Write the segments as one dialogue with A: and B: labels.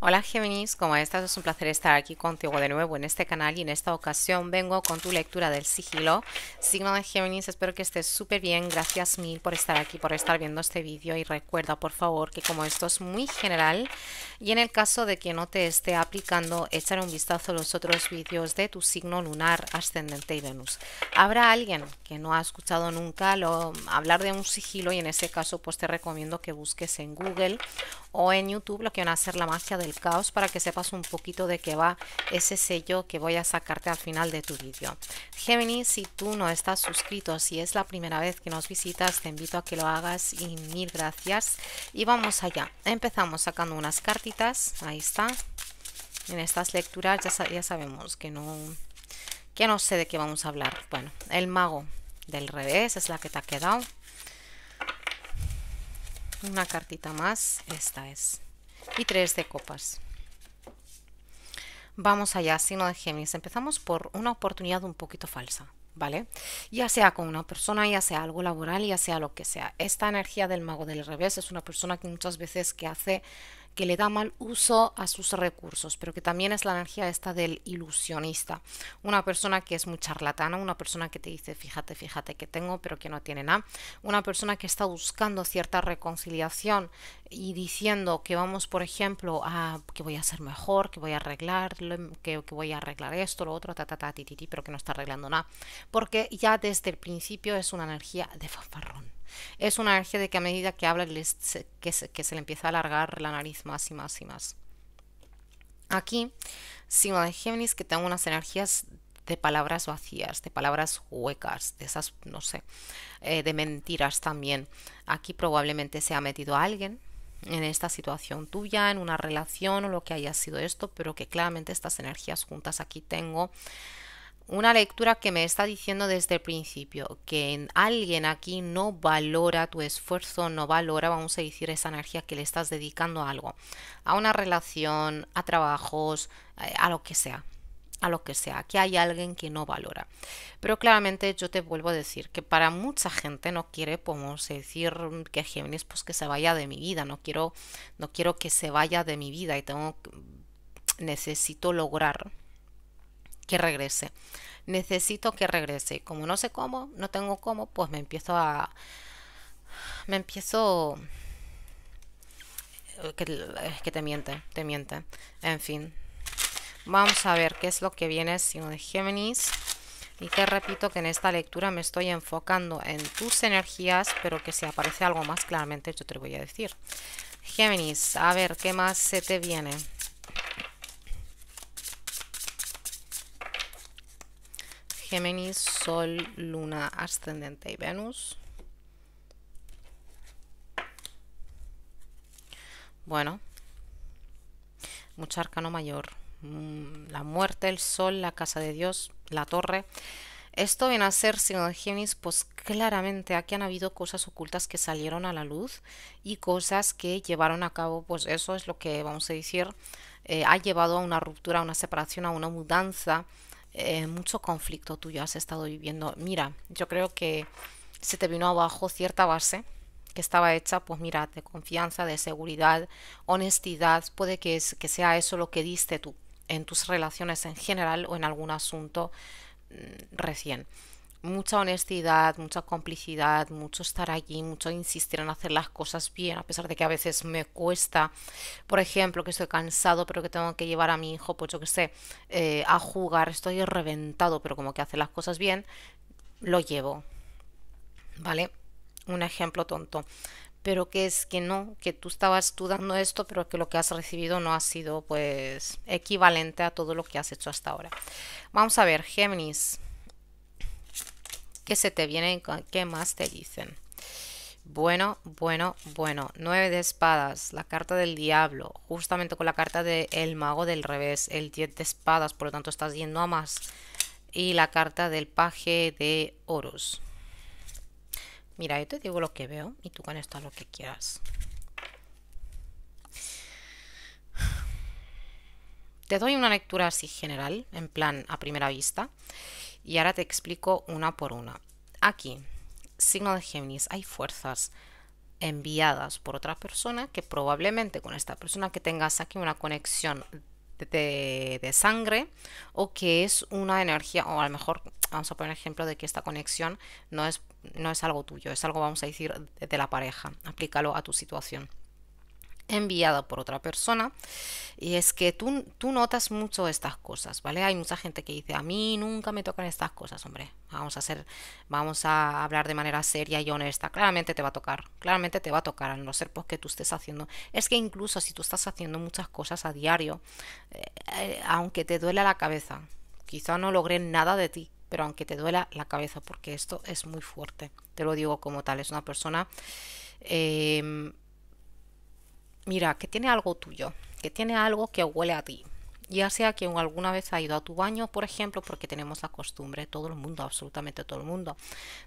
A: Hola Géminis, como estás? Es un placer estar aquí contigo de nuevo en este canal y en esta ocasión vengo con tu lectura del sigilo, signo de Géminis, espero que estés súper bien, gracias mil por estar aquí, por estar viendo este vídeo y recuerda por favor que como esto es muy general y en el caso de que no te esté aplicando, echar un vistazo a los otros vídeos de tu signo lunar, ascendente y Venus. Habrá alguien que no ha escuchado nunca hablar de un sigilo y en ese caso pues te recomiendo que busques en Google o en YouTube lo que van a ser la magia de caos para que sepas un poquito de qué va ese sello que voy a sacarte al final de tu vídeo. Gemini si tú no estás suscrito, si es la primera vez que nos visitas, te invito a que lo hagas y mil gracias. Y vamos allá. Empezamos sacando unas cartitas. Ahí está. En estas lecturas ya, ya sabemos que no, que no sé de qué vamos a hablar. Bueno, el mago del revés es la que te ha quedado una cartita más, esta es y 3 de copas. Vamos allá, signo de Géminis. Empezamos por una oportunidad un poquito falsa, ¿vale? Ya sea con una persona, ya sea algo laboral, ya sea lo que sea. Esta energía del mago del revés es una persona que muchas veces que hace que le da mal uso a sus recursos, pero que también es la energía esta del ilusionista, una persona que es muy charlatana, una persona que te dice, fíjate, fíjate que tengo, pero que no tiene nada, una persona que está buscando cierta reconciliación y diciendo que vamos, por ejemplo, a que voy a ser mejor, que voy a arreglar, que, voy a arreglar esto, lo otro, ta, ta, ta, ti, ti, pero que no está arreglando nada, porque ya desde el principio es una energía de fanfarrón. Es una energía de que a medida que habla que, se, le empieza a alargar la nariz más y más y más. Aquí, signo de Géminis, que tengo unas energías de palabras vacías, de palabras huecas, de esas, no sé, eh, de mentiras también. Aquí probablemente se ha metido alguien en esta situación tuya, en una relación o lo que haya sido esto, pero que claramente estas energías juntas aquí tengo una lectura que me está diciendo desde el principio que alguien aquí no valora tu esfuerzo, no valora, vamos a decir, esa energía que le estás dedicando a algo, a una relación, a trabajos, eh, a lo que sea, a lo que sea, que hay alguien que no valora. Pero claramente yo te vuelvo a decir que para mucha gente no quiere, a decir que Géminis pues que se vaya de mi vida, no quiero, no quiero que se vaya de mi vida y tengo necesito lograr que regrese necesito que regrese. Como no sé cómo, no tengo cómo, pues me empiezo a... Me empiezo... Eh, que, eh, que te miente, te miente. En fin. Vamos a ver qué es lo que viene sino de Géminis. Y te repito que en esta lectura me estoy enfocando en tus energías, pero que si aparece algo más claramente yo te lo voy a decir. Géminis, a ver, ¿qué más se te viene? Géminis, Sol, Luna, Ascendente y Venus. Bueno, mucho arcano mayor. Mm, la muerte, el sol, la casa de Dios, la torre. Esto viene a ser signo de Géminis, pues claramente aquí han habido cosas ocultas que salieron a la luz y cosas que llevaron a cabo, pues eso es lo que vamos a decir, eh, ha llevado a una ruptura, a una separación, a una mudanza, eh, mucho conflicto tú ya has estado viviendo. Mira, yo creo que se te vino abajo cierta base que estaba hecha, pues mira, de confianza, de seguridad, honestidad, puede que, es, que sea eso lo que diste tú en tus relaciones en general o en algún asunto mm, recién mucha honestidad, mucha complicidad, mucho estar allí, mucho insistir en hacer las cosas bien, a pesar de que a veces me cuesta, por ejemplo, que estoy cansado, pero que tengo que llevar a mi hijo, pues yo que sé, eh, a jugar, estoy reventado, pero como que hace las cosas bien, lo llevo. ¿Vale? Un ejemplo tonto. Pero que es que no, que tú estabas tú dando esto, pero que lo que has recibido no ha sido pues equivalente a todo lo que has hecho hasta ahora. Vamos a ver, Géminis que se te vienen, qué más te dicen. Bueno, bueno, bueno. Nueve de espadas, la carta del diablo, justamente con la carta del el mago del revés, el diez de espadas, por lo tanto estás yendo a más. Y la carta del paje de oros. Mira, yo te digo lo que veo y tú con esto lo que quieras. Te doy una lectura así general, en plan a primera vista. Y ahora te explico una por una. Aquí, signo de Géminis, hay fuerzas enviadas por otra persona que probablemente con esta persona que tengas aquí una conexión de, sangre o que es una energía, o a lo mejor vamos a poner ejemplo de que esta conexión no es, no es algo tuyo, es algo, vamos a decir, de la pareja. Aplícalo a tu situación enviado por otra persona y es que tú, tú notas mucho estas cosas, ¿vale? Hay mucha gente que dice, a mí nunca me tocan estas cosas, hombre, vamos a hacer, vamos a hablar de manera seria y honesta, claramente te va a tocar, claramente te va a tocar, a no ser porque pues, tú estés haciendo, es que incluso si tú estás haciendo muchas cosas a diario, eh, eh, aunque te duela la cabeza, quizá no logre nada de ti, pero aunque te duela la cabeza, porque esto es muy fuerte, te lo digo como tal, es una persona... Em, mira, que tiene algo tuyo, que tiene algo que huele a ti. Ya sea que alguna vez ha ido a tu baño, por ejemplo, porque tenemos la costumbre, todo el mundo, absolutamente todo el mundo,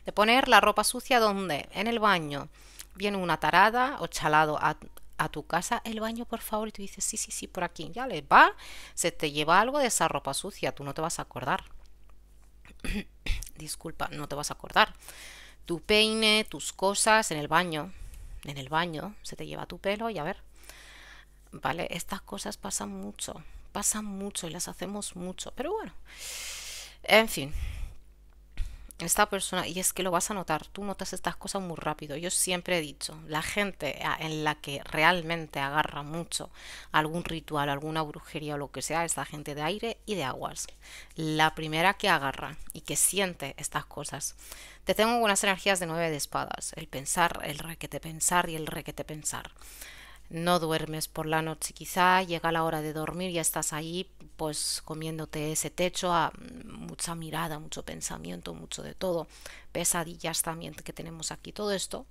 A: de poner la ropa sucia donde? En el baño. Viene una tarada o chalado a, tu casa el baño, por favor, y tú dices, sí, sí, sí, por aquí, ya le va, se te lleva algo de esa ropa sucia, tú no te vas a acordar. Disculpa, no te vas a acordar. Tu peine, tus cosas en el baño, en el baño, se te lleva tu pelo y a ver, ¿vale? Estas cosas pasan mucho, pasan mucho y las hacemos mucho, pero bueno, en fin. Esta persona, y es que lo vas a notar, tú notas estas cosas muy rápido. Yo siempre he dicho, la gente en la que realmente agarra mucho algún ritual, alguna brujería o lo que sea, es la gente de aire y de aguas. La primera que agarra y que siente estas cosas. Te tengo unas energías de nueve de espadas, el pensar, el requete pensar y el requete pensar no duermes por la noche quizá, llega la hora de dormir y estás ahí pues comiéndote ese techo ah, mucha mirada, mucho pensamiento, mucho de todo, pesadillas también que tenemos aquí, todo esto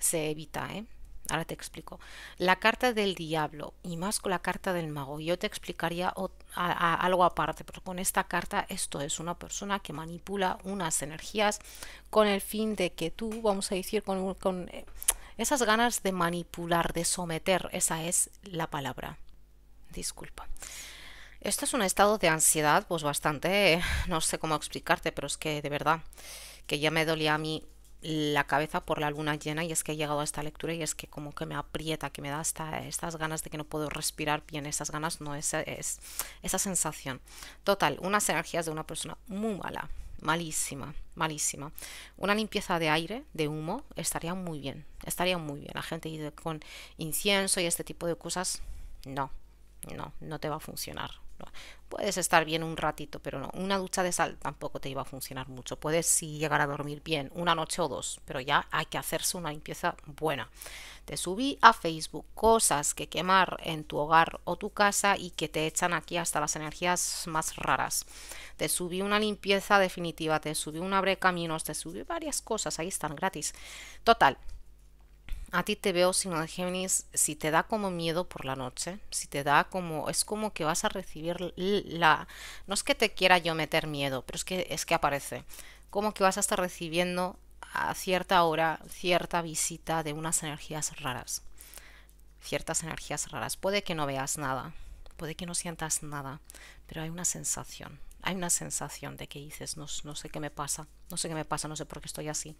A: se evita, ¿eh? Ahora te explico. La carta del diablo y más con la carta del mago. Yo te explicaría algo aparte, pero con esta carta esto es una persona que manipula unas energías con el fin de que tú, vamos a decir, con, con eh, esas ganas de manipular, de someter, esa es la palabra. Disculpa. Esto es un estado de ansiedad, pues bastante, no sé cómo explicarte, pero es que de verdad, que ya me dolía a mí la cabeza por la luna llena y es que he llegado a esta lectura y es que como que me aprieta, que me da hasta estas ganas de que no puedo respirar bien, esas ganas, no, es, esa sensación. Total, unas energías de una persona muy mala, malísima, malísima. Una limpieza de aire, de humo, estaría muy bien, estaría muy bien. La gente con incienso y este tipo de cosas, no, no, no te va a funcionar. Puedes estar bien un ratito, pero no, una ducha de sal tampoco te iba a funcionar mucho. Puedes llegar a dormir bien una noche o dos, pero ya hay que hacerse una limpieza buena. Te subí a Facebook cosas que quemar en tu hogar o tu casa y que te echan aquí hasta las energías más raras. Te subí una limpieza definitiva, te subí un abre caminos, te subí varias cosas, ahí están gratis. Total, a ti te veo, signo de Géminis, si te da como miedo por la noche, si te da como, es como que vas a recibir la, no es que te quiera yo meter miedo, pero es que, es que aparece, como que vas a estar recibiendo a cierta hora cierta visita de unas energías raras, ciertas energías raras. Puede que no veas nada, puede que no sientas nada, pero hay una sensación, hay una sensación de que dices, no, sé qué me pasa, no sé qué me pasa, no sé por qué estoy así.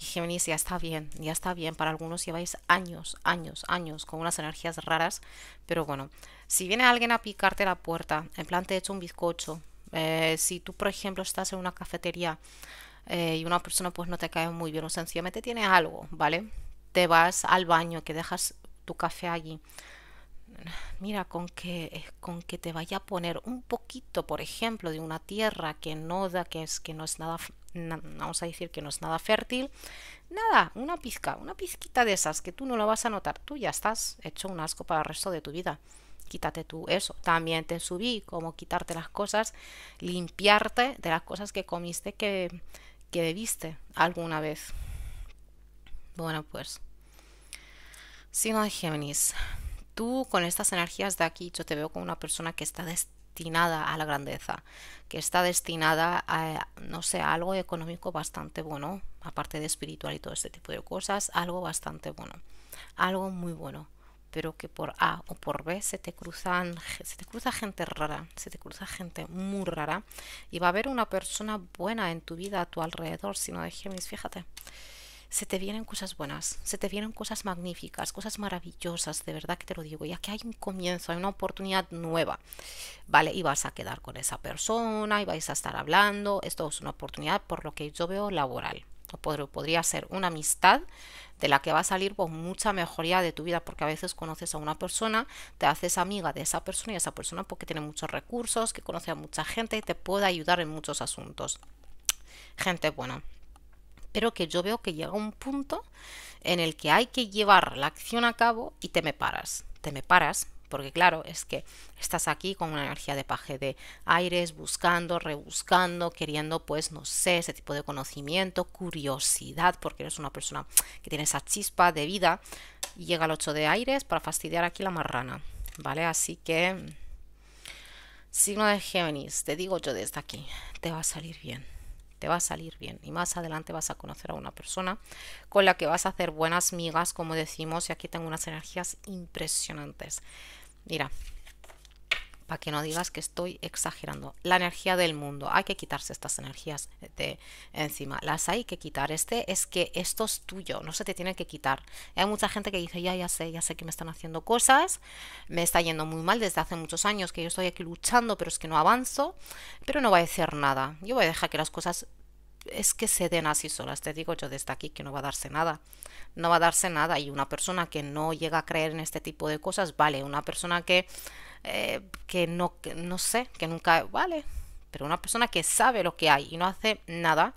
A: Y Géminis ya está bien, ya está bien. Para algunos lleváis años, años, años con unas energías raras, pero bueno, si viene alguien a picarte la puerta, en plan te he hecho un bizcocho, eh, si tú, por ejemplo, estás en una cafetería eh, y una persona pues no te cae muy bien o sencillamente tiene algo, ¿vale? Te vas al baño, que dejas tu café allí mira, con que, eh, con que te vaya a poner un poquito, por ejemplo, de una tierra que no da, que es que no es nada, vamos a decir que no es nada fértil, nada, una pizca, una pizquita de esas que tú no lo vas a notar, tú ya estás hecho un asco para el resto de tu vida. Quítate tú eso. También te subí como quitarte las cosas, limpiarte de las cosas que comiste, que, que bebiste alguna vez. Bueno, pues. Signo de Géminis tú con estas energías de aquí, yo te veo como una persona que está destinada a la grandeza, que está destinada a, no sé, algo económico bastante bueno, aparte de espiritual y todo ese tipo de cosas, algo bastante bueno, algo muy bueno pero que por A o por B se te cruzan se te cruza gente rara, se te cruza gente muy rara y va a haber una persona buena en tu vida a tu alrededor, no de Géminis, fíjate se te vienen cosas buenas, se te vienen cosas magníficas, cosas maravillosas, de verdad que te lo digo, ya que hay un comienzo, hay una oportunidad nueva, ¿vale? Y vas a quedar con esa persona y vais a estar hablando, esto es una oportunidad por lo que yo veo laboral, o podría ser una amistad de la que va a salir con mucha mejoría de tu vida, porque a veces conoces a una persona, te haces amiga de esa persona y esa persona porque tiene muchos recursos, que conoce a mucha gente y te puede ayudar en muchos asuntos. Gente buena pero que yo veo que llega un punto en el que hay que llevar la acción a cabo y te me paras, te me paras. Porque claro, es que estás aquí con una energía de paje de aires, buscando, rebuscando, queriendo, pues, no sé, ese tipo de conocimiento, curiosidad, porque eres una persona que tiene esa chispa de vida. Y llega el 8 de aires para fastidiar aquí la marrana. ¿Vale? Así que... Mm, signo de Géminis, te digo yo desde aquí, te va a salir bien te va a salir bien y más adelante vas a conocer a una persona con la que vas a hacer buenas migas, como decimos, y aquí tengo unas energías impresionantes. Mira, para que no digas que estoy exagerando. La energía del mundo, hay que quitarse estas energías de encima, las hay que quitar. Este es que esto es tuyo, no se te tiene que quitar. Hay mucha gente que dice, ya, ya sé, ya sé que me están haciendo cosas, me está yendo muy mal desde hace muchos años que yo estoy aquí luchando, pero es que no avanzo, pero no va a decir nada. Yo voy a dejar que las cosas es que se den así solas. Te digo yo desde aquí que no va a darse nada. No va a darse nada. Y una persona que no llega a creer en este tipo de cosas, vale, una persona que eh, que, no, no sé, que nunca vale. Pero una persona que sabe lo que hay y no hace nada,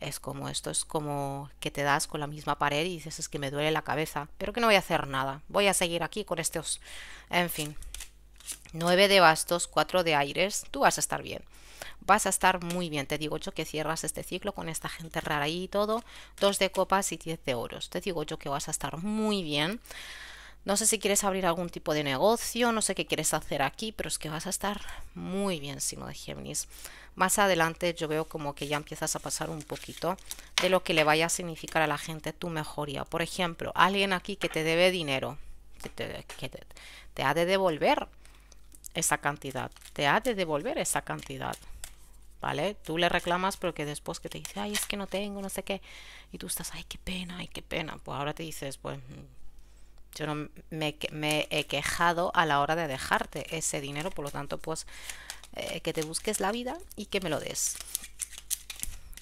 A: es como esto, es como que te das con la misma pared y dices es que me duele la cabeza, pero que no voy a hacer nada, voy a seguir aquí con estos, en fin. nueve de bastos, cuatro de aires, tú vas a estar bien. Vas a estar muy bien, te digo yo que cierras este ciclo con esta gente rara y todo, dos de copas y diez de oros. Te digo yo que vas a estar muy bien. No sé si quieres abrir algún tipo de negocio, no sé qué quieres hacer aquí, pero es que vas a estar muy bien, signo de Géminis. Más adelante yo veo como que ya empiezas a pasar un poquito de lo que le vaya a significar a la gente tu mejoría. Por ejemplo, alguien aquí que te debe dinero, que te, ha de devolver esa cantidad, te ha de devolver esa cantidad. ¿vale? Tú le reclamas, pero que después que te dice, ay, es que no tengo, no sé qué, y tú estás, ay, qué pena, ay, qué pena, pues ahora te dices, pues mm, yo no me, he quejado a la hora de dejarte ese dinero, por lo tanto, pues eh, que te busques la vida y que me lo des.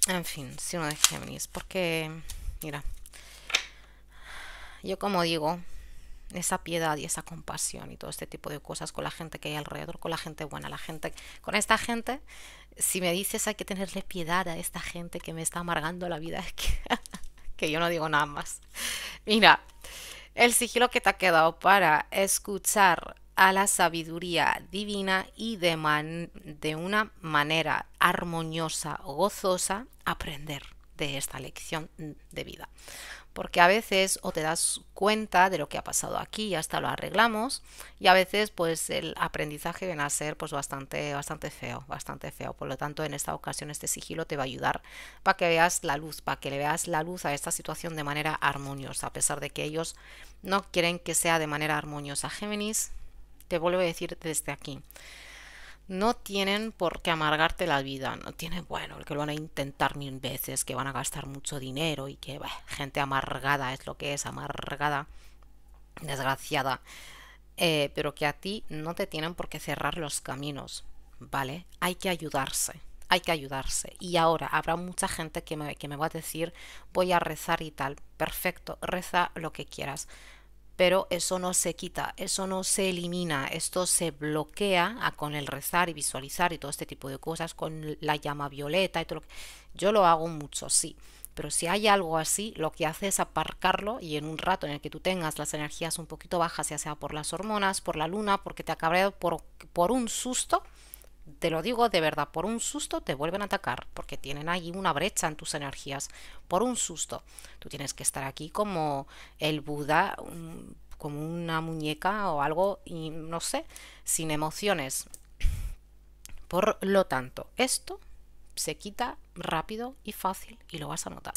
A: En fin, si no de Géminis, porque, mira, yo como digo, esa piedad y esa compasión y todo este tipo de cosas con la gente que hay alrededor, con la gente buena, la gente, con esta gente, si me dices hay que tenerle piedad a esta gente que me está amargando la vida, es que, que yo no digo nada más. Mira, el sigilo que te ha quedado para escuchar a la sabiduría divina y de, de una manera armoniosa, gozosa, aprender de esta lección de vida porque a veces o te das cuenta de lo que ha pasado aquí y hasta lo arreglamos y a veces pues el aprendizaje viene a ser pues bastante bastante feo, bastante feo. Por lo tanto, en esta ocasión este sigilo te va a ayudar para que veas la luz, para que le veas la luz a esta situación de manera armoniosa, a pesar de que ellos no quieren que sea de manera armoniosa. Géminis, te vuelvo a decir desde aquí no tienen por qué amargarte la vida, no tienen, bueno, que lo van a intentar mil veces, que van a gastar mucho dinero y que gente amargada es lo que es, amargada, desgraciada, eh, pero que a ti no te tienen por qué cerrar los caminos, ¿vale? Hay que ayudarse. Hay que ayudarse. Y ahora habrá mucha gente que me va a decir, voy a rezar y tal. Perfecto, reza lo que quieras pero eso no se quita, eso no se elimina, esto se bloquea a ah, con el rezar y visualizar y todo este tipo de cosas, con la llama violeta y todo lo que... Yo lo hago mucho, sí, pero si hay algo así, lo que hace es aparcarlo y en un rato en el que tú tengas las energías un poquito bajas, ya sea por las hormonas, por la luna, porque te ha por un susto, te lo digo de verdad, por un susto te vuelven a atacar, porque tienen ahí una brecha en tus energías, por un susto. Tú tienes que estar aquí como el Buda, como una muñeca o algo, y no sé, sin emociones. Por lo tanto, esto se quita rápido y fácil y lo vas a notar.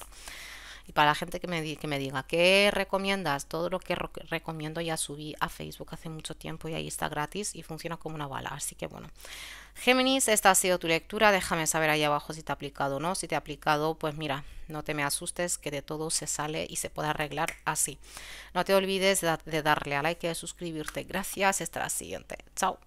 A: Y para la gente que me, que me diga, ¿qué recomiendas? Todo lo que recomiendo ya subí a Facebook hace mucho tiempo y ahí está gratis y funciona como una bala. Así que bueno. Géminis, esta ha sido tu lectura. Déjame saber ahí abajo si te ha aplicado o no. Si te ha aplicado, pues mira, no te me asustes, que de todo se sale y se puede arreglar así. No te olvides de, de darle a like y de suscribirte. Gracias, hasta la siguiente. Chao.